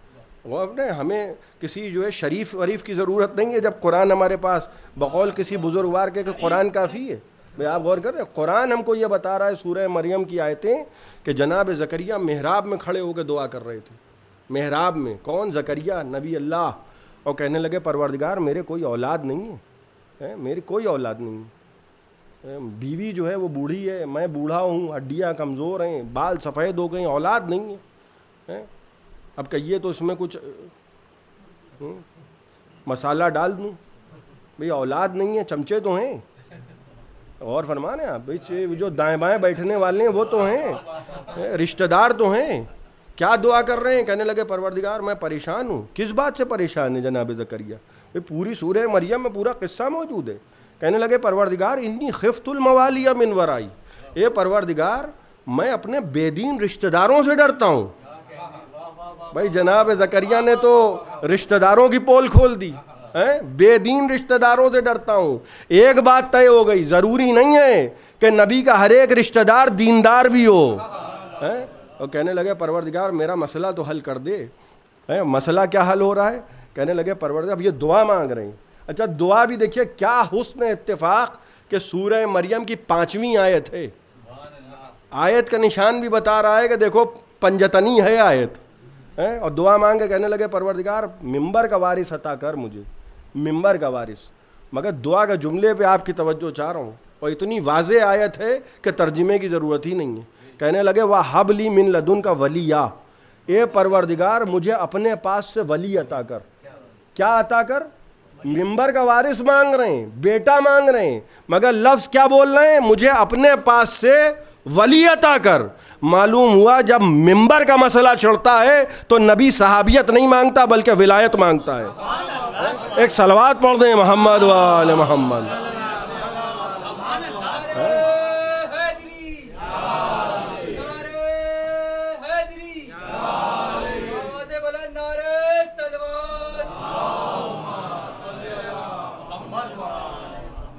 वो अपने हमें किसी जो है शरीफ वरीफ की ज़रूरत नहीं है जब कुरान हमारे पास बकौल किसी बुज़ुर्गवार के कुरान काफ़ी है भाई आप गौर कर हैं कुरान हमको ये बता रहा है सूर्य मरियम की आयतें कि जनाब जकरिया महराब में खड़े होकर दुआ कर रहे थे महराब में कौन जकरिया नबी अल्लाह और कहने लगे परवरदिगार मेरे कोई औलाद नहीं है, ए मेरी कोई औलाद नहीं है बीवी जो है वो बूढ़ी है मैं बूढ़ा हूँ हड्डियाँ कमज़ोर हैं बाल सफ़ेद हो गए औलाद नहीं है, ए अब कहिए तो इसमें कुछ हम्म, मसाला डाल दूँ भैया औलाद नहीं है चमचे तो हैं और फरमान है आप जो दाएं बाएं बैठने वाले हैं वो तो हैं रिश्तेदार तो हैं क्या दुआ कर रहे हैं कहने लगे परवरदिगार मैं परेशान हूँ किस बात से परेशान है जनाब जकरिया ये पूरी सूर्य मरियम में पूरा किस्सा मौजूद है कहने लगे परवरदिगार इन्नी मिनवर आई ये परवरदिगार मैं अपने बेदीन रिश्तेदारों से डरता हूँ भाई जनाब जकरिया ने तो रिश्तेदारों की पोल खोल दी है बेदीन रिश्तेदारों से डरता हूँ एक बात तय हो गई ज़रूरी नहीं है कि नबी का हर एक रिश्तेदार दीनदार भी हो है और कहने लगे परवरदिगार मेरा मसला तो हल कर दे है मसला क्या हल हो रहा है कहने लगे परवरदिगार अब ये दुआ मांग रहे हैं अच्छा दुआ भी देखिए क्या हुस्न इतफाक़ के सूर्य मरियम की पाँचवीं आयत है आयत का निशान भी बता रहा है कि देखो पंजतनी है आयत है और दुआ मांग के कहने लगे परवरदिगार मिंबर का वारिस हता कर मुझे मिंबर का वारिस मगर दुआ का जुमले पे आपकी तवज्जो चाह रहा हूँ और इतनी वाज आयत है कि तर्जमे की ज़रूरत ही नहीं है कहने लगे वाह हबली मिन लदुन का वलिया ए परवरदिगार मुझे अपने पास से वली अता कर क्या अता कर मिंबर का वारिस मांग रहे हैं बेटा मांग रहे हैं मगर लफ्ज़ क्या बोल रहे हैं मुझे अपने पास से वली अता कर मालूम हुआ जब मिंबर का मसला छिड़ता है तो नबी सहाबियत नहीं मांगता बल्कि विलायत मांगता है एक सलवात पढ़ दें मोहम्मद वाल मोहम्मद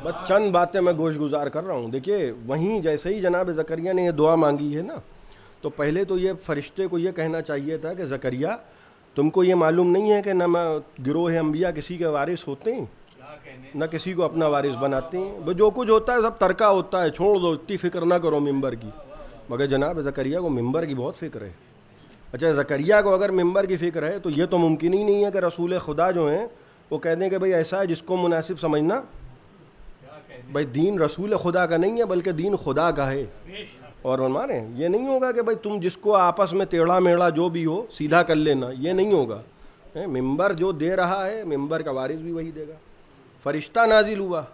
बस चंद बातें मैं गोश गुजार कर रहा हूँ देखिए वहीं जैसे ही जनाब जकरिया ने ये दुआ मांगी है ना तो पहले तो ये फरिश्ते को ये कहना चाहिए था कि जकरिया तुमको ये मालूम नहीं है कि न मैं गिरोह अम्बिया किसी के वारिस होते हैं न किसी को अपना वारिस बनाते हैं वो जो कुछ होता है सब तरका होता है छोड़ दो इतनी फिक्र ना करो मेम्बर की मगर जनाब जकरिया को मेम्बर की बहुत फिक्र है अच्छा जकरिया को अगर मेम्बर की फ़िक्र है तो ये तो मुमकिन ही नहीं है कि रसूल खुदा जो हैं वो कह दें कि भाई ऐसा है जिसको मुनासिब समझना भाई दीन रसूल खुदा का नहीं है बल्कि दीन खुदा का है और फरमा रहे ये नहीं होगा कि भाई तुम जिसको आपस में टेढ़ा मेढ़ा जो भी हो सीधा कर लेना ये नहीं होगा मेंबर जो दे रहा है मेंबर का वारिस भी वही देगा फरिश्ता नाजिल हुआ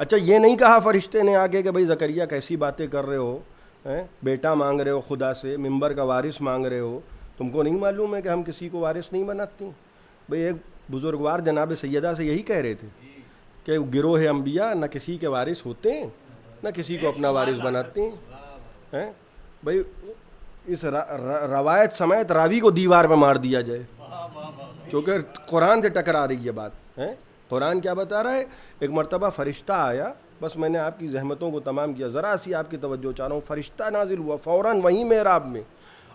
अच्छा ये नहीं कहा फरिश्ते ने आगे कि भाई जकरिया कैसी बातें कर रहे हो है? बेटा मांग रहे हो खुदा से मेंबर का वारिस मांग रहे हो तुमको नहीं मालूम है कि हम किसी को वारिस नहीं बनाते भाई एक बुज़ुर्गवार जनाब सैदा से यही कह रहे थे कि गिरोह अम्बिया ना किसी के वारिस होते हैं ना किसी को अपना वारिस बनाते हैं हैं भाई इस रवायत समेत रावी को दीवार पर मार दिया जाए क्योंकि कुरान से टकरा रही है बात हैं कुरान क्या बता रहा है एक मरतबा फ़रिश्ता आया बस मैंने आपकी जहमतों को तमाम किया ज़रा सी आपकी तवज्जो चाह रहा हूँ फ़रिश्ता नाजिल हुआ फ़ौर वहीं मेराब में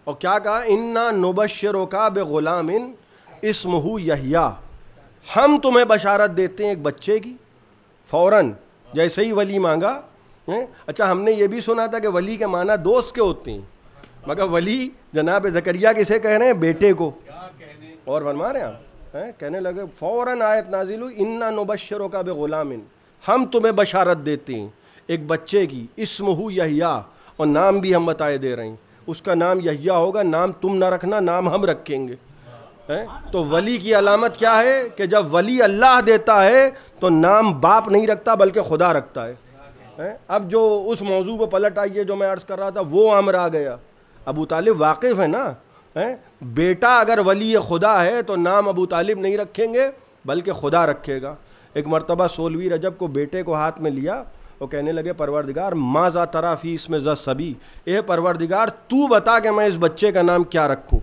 और क्या कहा इन्ना नोबशर का इन इसमहू यहिया हम तुम्हें बशारत देते हैं एक बच्चे की फ़ौर जैसे ही वली मांगा हैं अच्छा हमने ये भी सुना था कि वली के माना दोस्त के होते हैं मगर वली जनाब जकरिया किसे कह रहे हैं बेटे को और बनवा रहे हैं आप हैं कहने लगे फ़ौर आयत नाजिल हुई इन्ना नुबशरों का बेगुलामिन हम तुम्हें बशारत देते हैं एक बच्चे की इसम हो यहिया और नाम भी हम बताए दे रहे हैं उसका नाम यहिया होगा नाम तुम ना रखना नाम हम रखेंगे हैं तो वली की अलामत क्या है कि जब वली अल्लाह देता है तो नाम बाप नहीं रखता बल्कि खुदा रखता है है? अब जो उस मौजू पर पलट आइए जो मैं अर्ज़ कर रहा था वो अमर आ गया अबू तालिब वाकिफ़ है ना है बेटा अगर वली खुदा है तो नाम अबू तालिब नहीं रखेंगे बल्कि खुदा रखेगा एक मरतबा सोलवी रजब को बेटे को हाथ में लिया वो कहने लगे परवरदिगार माँ जा तरा फी इसमें ज़ सभी ए परवरदिगार तू बता के मैं इस बच्चे का नाम क्या रखूँ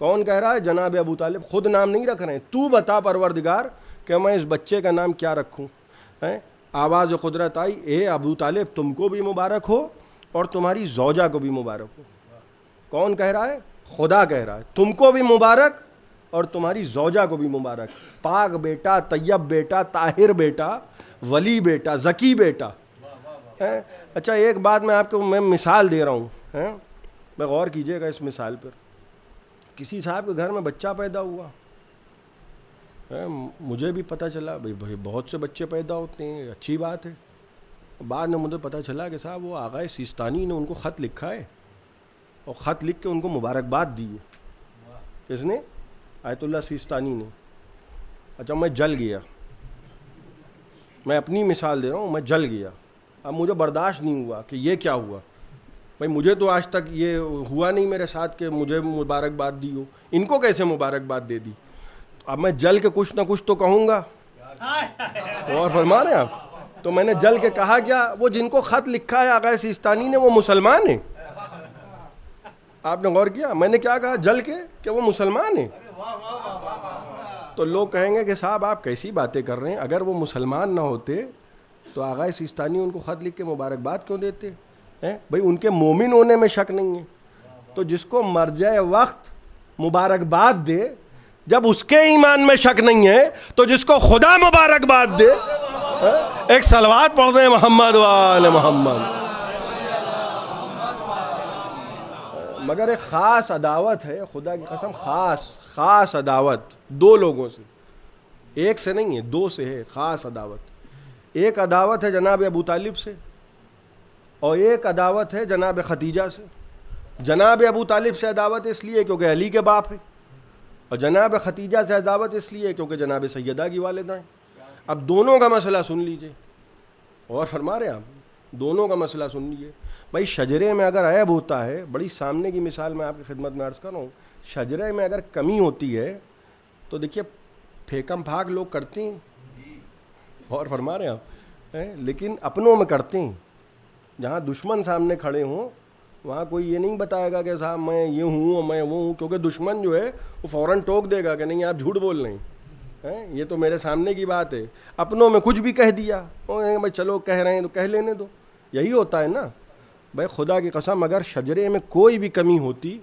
कौन कह रहा है जनाब अबू तालिब खुद नाम नहीं रख रहे हैं तू बता परवरदिगार कि मैं इस बच्चे का नाम क्या रखूँ हैं आवाज़ कुदरत आई ए अबू तालिब तुमको भी मुबारक हो और तुम्हारी जौजा को भी मुबारक हो कौन कह रहा है खुदा कह रहा है तुमको भी मुबारक और तुम्हारी जौजा को भी मुबारक पाक बेटा तैयब बेटा ताहिर बेटा वली बेटा जकी बेटा है अच्छा एक बात मैं आपको मैं मिसाल दे रहा हूँ हैं मैं गौर कीजिएगा इस मिसाल पर किसी साहब के घर में बच्चा पैदा हुआ मुझे भी पता चला भाई भाई बहुत से बच्चे पैदा होते हैं अच्छी बात है बाद में मुझे पता चला कि साहब वो आगा सिस्तानी ने उनको ख़त लिखा है और ख़त लिख के उनको मुबारकबाद दी है किसने आयतुल्ला सिस्तानी ने अच्छा मैं जल गया मैं अपनी मिसाल दे रहा हूँ मैं जल गया अब मुझे बर्दाश्त नहीं हुआ कि ये क्या हुआ भाई मुझे तो आज तक ये हुआ नहीं मेरे साथ कि मुझे मुबारकबाद दी हो इनको कैसे मुबारकबाद दे दी अब मैं जल के कुछ ना कुछ तो कहूँगा और फरमा रहे आप तो मैंने जल के कहा क्या वो जिनको ख़त लिखा है आगा सिस्तानी ने वो मुसलमान है आपने गौर किया मैंने क्या कहा जल के कि वो मुसलमान है तो लोग कहेंगे कि साहब आप कैसी बातें कर रहे हैं अगर वो मुसलमान ना होते तो आगा सिस्तानी उनको ख़त लिख के मुबारकबाद क्यों देते हैं भाई उनके मोमिन होने में शक नहीं है तो जिसको जाए वक्त मुबारकबाद दे जब उसके ईमान में शक नहीं है तो जिसको खुदा मुबारकबाद दे हाँ, एक सलवात पढ़ दे मोहम्मद वाल मोहम्मद मगर एक ख़ास अदावत है खुदा की कसम ख़ास ख़ास अदावत दो लोगों से एक से नहीं है दो से है ख़ास अदावत एक अदावत है जनाब अबू तालिब से और एक अदावत है जनाब खतीजा से जनाब अबू तालिब से अदावत इसलिए क्योंकि अली के बाप है और जनाब खतीजा से दावत इसलिए क्योंकि जनाब सैदा की वालदा हैं अब दोनों का मसला सुन लीजिए और फरमा रहे आप दोनों का मसला सुन लीजिए भाई शजरे में अगर ऐब होता है बड़ी सामने की मिसाल मैं आपकी खिदमत में अर्ज़ कर रहा हूँ शजरे में अगर कमी होती है तो देखिए फेकम फाक लोग करते हैं और फरमा रहे हैं आप लेकिन अपनों में करते हैं जहाँ दुश्मन सामने खड़े हों वहाँ कोई ये नहीं बताएगा कि साहब मैं ये हूँ और मैं वो हूँ क्योंकि दुश्मन जो है वो फ़ौरन टोक देगा कि नहीं आप झूठ बोल रहे हैं ये तो मेरे सामने की बात है अपनों में कुछ भी कह दिया भाई चलो कह रहे हैं तो कह लेने दो यही होता है ना भाई खुदा की कसम अगर शजरे में कोई भी कमी होती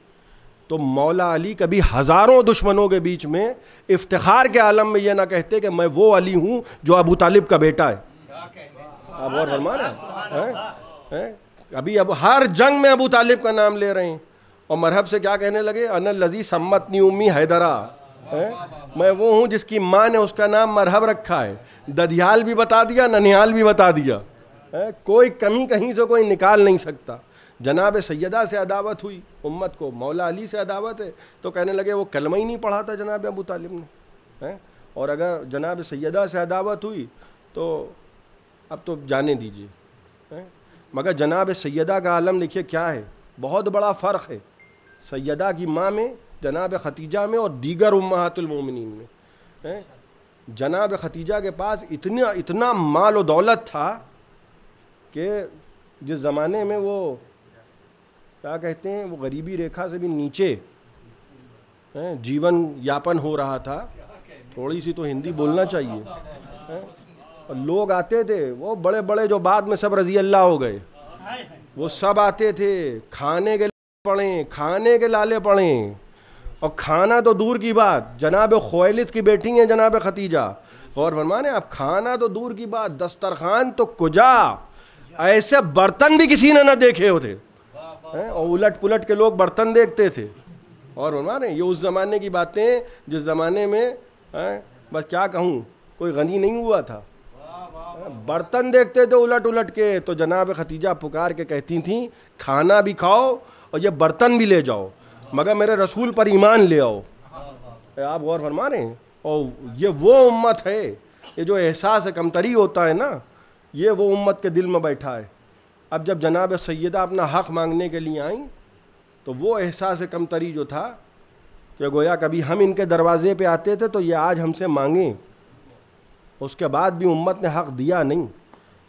तो मौला अली कभी हज़ारों दुश्मनों के बीच में इफ्तार के आलम में यह ना कहते कि मैं वो अली हूँ जो अबू तालिब का बेटा है आप और फरमा है अभी अब हर जंग में अबू तालिब का नाम ले रहे हैं और मरहब से क्या कहने लगे अन लजी सम्मत नी उम्मी हैदरा है? मैं वो हूँ जिसकी माँ ने उसका नाम मरहब रखा है दधियाल भी बता दिया ननिहाल भी बता दिया है? कोई कमी कहीं से कोई निकाल नहीं सकता जनाब सैदा से अदावत हुई उम्मत को मौला अली से अदावत है तो कहने लगे वो कलमा ही नहीं पढ़ा था जनाब अबू तालिब ने है? और अगर जनाब सैदा से अदावत हुई तो अब तो जाने दीजिए मगर जनाब सैदा का आलम देखिए क्या है बहुत बड़ा फ़र्क है सैदा की माँ में जनाब खतीजा में और दीगर उम्मातुलमोमिन में जनाब खतीजा के पास इतना इतना माल और दौलत था कि जिस ज़माने में वो क्या कहते हैं वो गरीबी रेखा से भी नीचे जीवन यापन हो रहा था थोड़ी सी तो हिंदी बोलना चाहिए है? और लोग आते थे वो बड़े बड़े जो बाद में सब रजी अल्लाह हो गए वो सब आते थे खाने के पड़े खाने के लाले पड़े और खाना तो दूर की बात जनाब खोलिद की बेटी हैं जनाब खतीजा और फरमाने आप खाना तो दूर की बात दस्तरखान तो कुजा ऐसे बर्तन भी किसी ने ना देखे होते और उलट पुलट के लोग बर्तन देखते थे और फरमाने ये उस ज़माने की बातें जिस ज़माने में बस क्या कहूँ कोई गनी नहीं हुआ था बर्तन देखते थे तो उलट उलट के तो जनाब खतीजा पुकार के कहती थी खाना भी खाओ और ये बर्तन भी ले जाओ मगर मेरे रसूल पर ईमान ले आओ आप गौर फरमा रहे हैं और ये वो उम्मत है ये जो एहसास है कमतरी होता है ना ये वो उम्मत के दिल में बैठा है अब जब जनाब सैदा अपना हक़ मांगने के लिए आई तो वो एहसास कमतरी जो था कि गोया कभी हम इनके दरवाज़े पे आते थे तो ये आज हमसे मांगें उसके बाद भी उम्मत ने हक़ दिया नहीं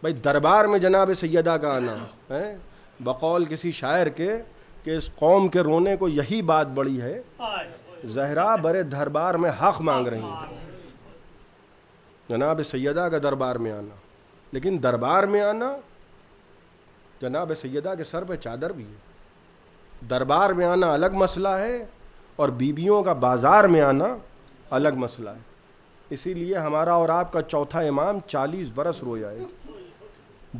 भाई दरबार में जनाब सैदा का आना है बकौल किसी शायर के कि इस कौम के रोने को यही बात बड़ी है जहरा बड़े दरबार में हक़ मांग रही हैं जनाब सैदा का दरबार में आना लेकिन दरबार में आना जनाब सैदा के सर पे चादर भी है दरबार में आना अलग मसला है और बीबियों का बाज़ार में आना अलग मसला है इसीलिए हमारा और आपका चौथा इमाम चालीस बरस रो जाए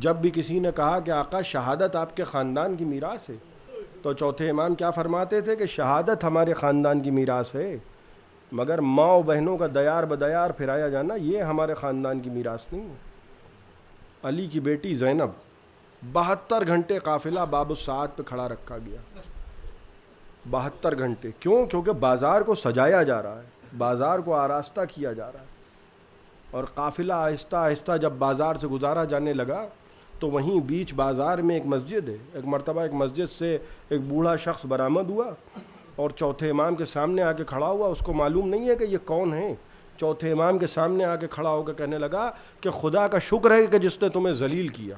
जब भी किसी ने कहा कि आका शहादत आपके ख़ानदान की मीरास है तो चौथे इमाम क्या फरमाते थे कि शहादत हमारे ख़ानदान की मीरास है मगर माओ बहनों का दयार बदयार फिराया जाना ये हमारे ख़ानदान की मीरास नहीं है अली की बेटी जैनब बहत्तर घंटे काफिला बाबू सात पे खड़ा रखा गया बहत्तर घंटे क्यों क्योंकि बाज़ार को सजाया जा रहा है बाज़ार को आरास्ता किया जा रहा है और काफ़िला आहिस्ता आहिस्ता जब बाज़ार से गुजारा जाने लगा तो वहीं बीच बाज़ार में एक मस्जिद है एक मरतबा एक मस्जिद से एक बूढ़ा शख्स बरामद हुआ और चौथे इमाम के सामने आके खड़ा हुआ उसको मालूम नहीं है कि ये कौन है चौथे इमाम के सामने आके खड़ा होकर कहने लगा कि खुदा का शुक्र है कि जिसने तुम्हें जलील किया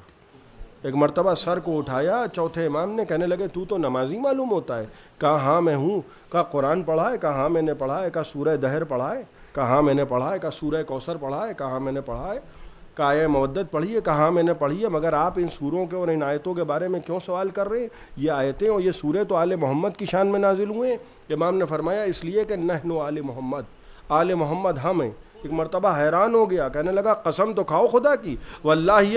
एक मरतबा सर को उठाया चौथे इमाम ने कहने लगे तू तो नमाजी मालूम होता है कहा हाँ मैं हूँ कहा कुरान पढ़ा है कहा हाँ मैंने पढ़ा है कहा सूरह दहर पढ़ा है कहा हाँ मैंने पढ़ा है कहा सूरह कौसर पढ़ा है कहा हाँ, मैंने पढ़ा है काय मवदत पढ़ी है कहा हाँ, मैंने पढ़ी है मगर आप इन सूरों के और इन आयतों के बारे में क्यों सवाल कर रहे हैं ये आयतें और ये सूर्य तो आल मोहम्मद की शान में नाजिल हुए हैं इमाम ने फरमाया इसलिए कि नहनो आल मोहम्मद आल मोहम्मद हम हैं एक मरतबा हैरान हो गया कहने लगा कसम तो खाओ खुदा की तुम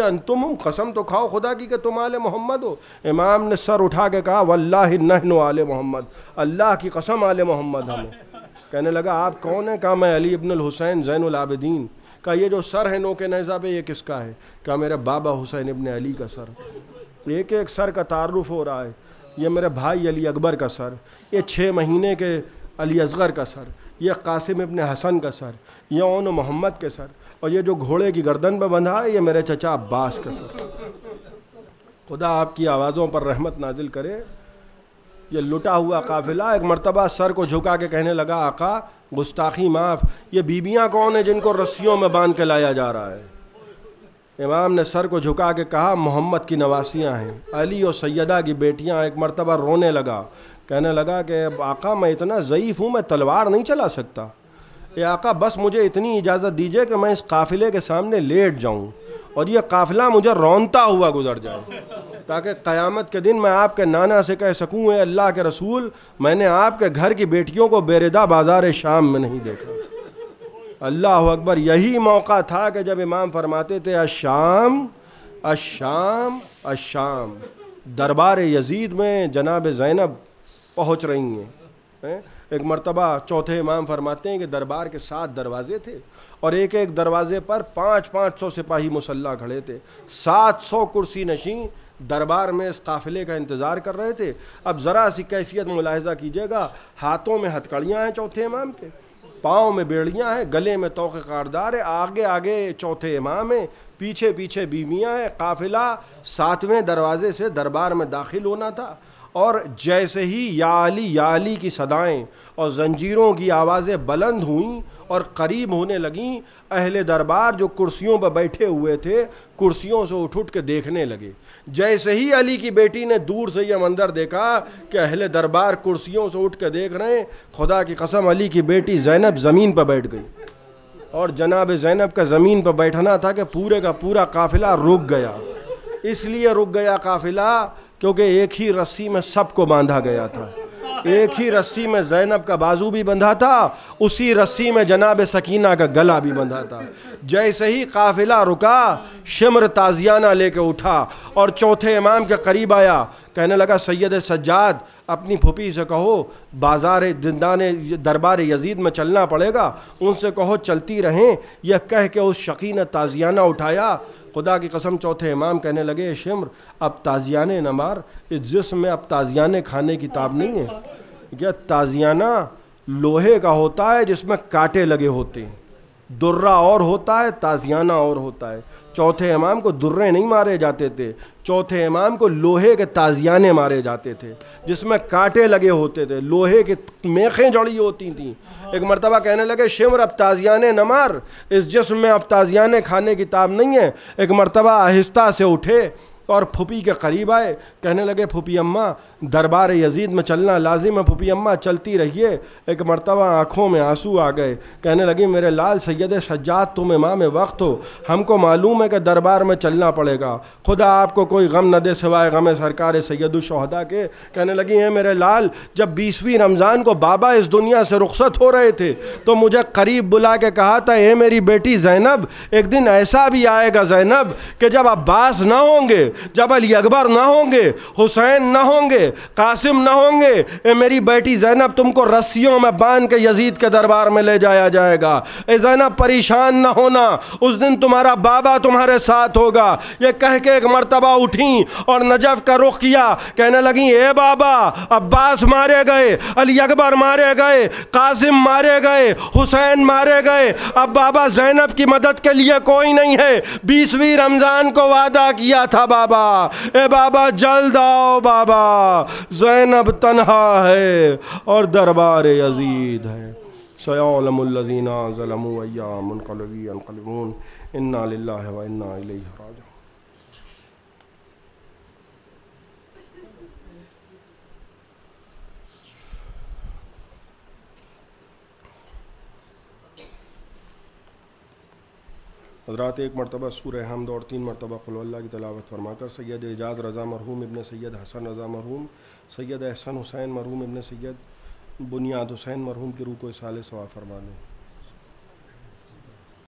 अंतुम कसम तो खाओ खुदा की कि तुम आल मोहम्मद हो इमाम ने सर उठा के कहा वल्ला नहन आल मोहम्मद अल्लाह की कसम आल मोहम्मद हम कहने लगा आप कौन है कहा मैं अली इब्न हुसैन जैनआबदीन का ये जो सर है नो के नज़ा पे ये किसका है क्या मेरे बाबा हुसैन इबन अली का सर एक एक सर का तारुफ हो रहा है ये मेरे भाई अली अकबर का सर ये छः महीने के अली असगर का सर यह कासिम इबन हसन का सर ये ओन मोहम्मद के सर और ये जो घोड़े की गर्दन पर बंधा है ये मेरे चचा अब्बास का सर खुदा आपकी आवाज़ों पर रहमत नाजिल करे ये लुटा हुआ काफिला एक मरतबा सर को झुका के कहने लगा आका गुस्ताखी माफ़ ये बीबियाँ कौन हैं जिनको रस्सियों में बांध के लाया जा रहा है इमाम ने सर को झुका के कहा मोहम्मद की नवासियाँ हैं अली और सैदा की बेटियाँ एक मरतबा रोने लगा कहने लगा कि आका मैं इतना ज़यीफ़ हूँ मैं तलवार नहीं चला सकता ये आका बस मुझे इतनी इजाज़त दीजिए कि मैं इस काफ़िले के सामने लेट जाऊँ और ये काफ़िला मुझे रौनता हुआ गुजर जाए ताकि क़यामत के दिन मैं आपके नाना से कह सकूँ अल्लाह के रसूल मैंने आपके घर की बेटियों को बेरदा बाजार शाम में नहीं देखा अल्लाह अकबर यही मौका था कि जब इमाम फरमाते थे अशाम अशाम अशाम दरबार यजीद में जनाब ज़ैनब पहुँच रही हैं है? एक मर्तबा चौथे इमाम फरमाते हैं कि दरबार के सात दरवाजे थे और एक एक दरवाजे पर पाँच पाँच सौ सिपाही मुसल्ला खड़े थे सात सौ कुर्सी नशीं दरबार में इस काफ़िले का इंतज़ार कर रहे थे अब ज़रा सी कैफियत मुलाहजा कीजिएगा हाथों में हथकड़ियाँ हैं चौथे इमाम के पाँव में बेड़ियाँ हैं गले में तोक़े कारदार है आगे आगे चौथे इमाम हैं पीछे पीछे बीवियाँ हैं काफ़िला सातवें दरवाजे से दरबार में दाखिल होना था और जैसे ही याली याली की सदाएं और जंजीरों की आवाज़ें बुलंद हुईं और करीब होने लगीं अहले दरबार जो कुर्सियों पर बैठे हुए थे कुर्सियों से उठ उठ के देखने लगे जैसे ही अली की बेटी ने दूर से यह मंदिर देखा कि अहले दरबार कुर्सियों से उठ के देख रहे हैं खुदा की कसम अली की बेटी जैनब ज़मीन पर बैठ गई और जनाब जैनब का ज़मीन पर बैठना था कि पूरे का पूरा काफ़िला रुक गया इसलिए रुक गया काफ़िला क्योंकि एक ही रस्सी में सबको बांधा गया था एक ही रस्सी में जैनब का बाजू भी बंधा था उसी रस्सी में जनाब सकीना का गला भी बंधा था जैसे ही काफिला रुका शिमर ताजियाना लेके उठा और चौथे इमाम के करीब आया कहने लगा सैयद सज्जाद अपनी फुपी से कहो बाजार ने दरबार यजीद में चलना पड़ेगा उनसे कहो चलती रहें यह कह के उस शकीन ताजियाना उठाया खुदा की कसम चौथे इमाम कहने लगे शिमर अब ताजियाने न मार इस जिसम में अब ताजियाने खाने की ताब नहीं है क्या ताजियाना लोहे का होता है जिसमें कांटे लगे होते हैं दुर्रा और होता है ताजियाना और होता है चौथे इमाम को दुर्रे नहीं मारे जाते थे चौथे इमाम को लोहे के ताजियाने मारे जाते थे जिसमें कांटे लगे होते थे लोहे के मेखें जड़ी होती थीं एक मरतबा कहने लगे शिमर अब ताजियाने न मार इस जिसम में अब ताजियाने खाने की ताब नहीं है एक मरतबा आहिस्ता से उठे और फूपी के करीब आए कहने लगे फूपी अम्मा दरबार यजीद में चलना लाजिम है फूफी अम्मा चलती रहिए एक मरतबा आँखों में आंसू आ गए कहने लगी मेरे लाल सैद सज्जाद तुम इमाम वक्त हो हमको मालूम है कि दरबार में चलना पड़ेगा खुदा आपको कोई गम न दे सिवाय गम सरकार शहदा के कहने लगी हैं मेरे लाल जब बीसवीं रमज़ान को बाबा इस दुनिया से रुखसत हो रहे थे तो मुझे करीब बुला के कहा था ये मेरी बेटी जैनब एक दिन ऐसा भी आएगा जैनब कि जब अब्बास ना होंगे जब अली अकबर ना होंगे हुसैन ना होंगे कासिम ना होंगे ए मेरी बेटी ज़ैनब तुमको रस्सियों में बांध के यजीद के दरबार में ले जाया जाएगा ए ज़ैनब परेशान ना होना उस दिन तुम्हारा बाबा तुम्हारे साथ होगा ये कह के एक मरतबा उठी और नजफ का रुख किया कहने लगी ए बाबा अब्बास मारे गए अली अकबर मारे गए कासिम मारे गए हुसैन मारे गए अब बाबा जैनब की मदद के लिए कोई नहीं है बीसवीं रमज़ान को वादा किया था बाबा ए बाबा जल्द आओ बाबा जैनब तनहा है और दरबार अजीद है सयालमजीना ज़लमैयामकलबी अनकलबून इन्ना लाला व हजरात एक मरतबा सूर हमद और तीन मरतबा खुल्ला की तलावत फरमा कर सैयद एजाज रज़ा मरहूम इबन सैद हसन रज़ा मरहूम सैयद अहसन हुसैन मरहूम इबन सैद बुनियाद हुसैन मरहूम की रूह को साल सवा फरमा दूँ